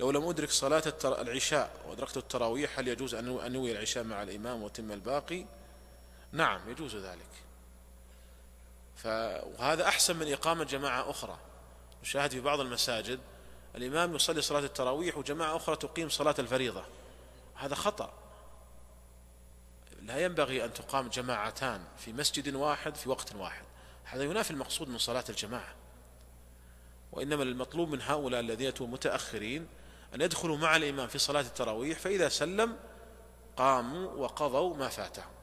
لو لم أدرك صلاة العشاء وأدركت التراويح هل يجوز أن أنوي العشاء مع الإمام وأتم الباقي نعم يجوز ذلك وهذا أحسن من إقامة جماعة أخرى نشاهد في بعض المساجد الإمام يصلي صلاة التراويح وجماعة أخرى تقيم صلاة الفريضة هذا خطأ لا ينبغي أن تقام جماعتان في مسجد واحد في وقت واحد هذا ينافي المقصود من صلاة الجماعة وإنما المطلوب من هؤلاء الذين يأتون متأخرين أن يدخلوا مع الإمام في صلاة التراويح فإذا سلم قاموا وقضوا ما فاتهم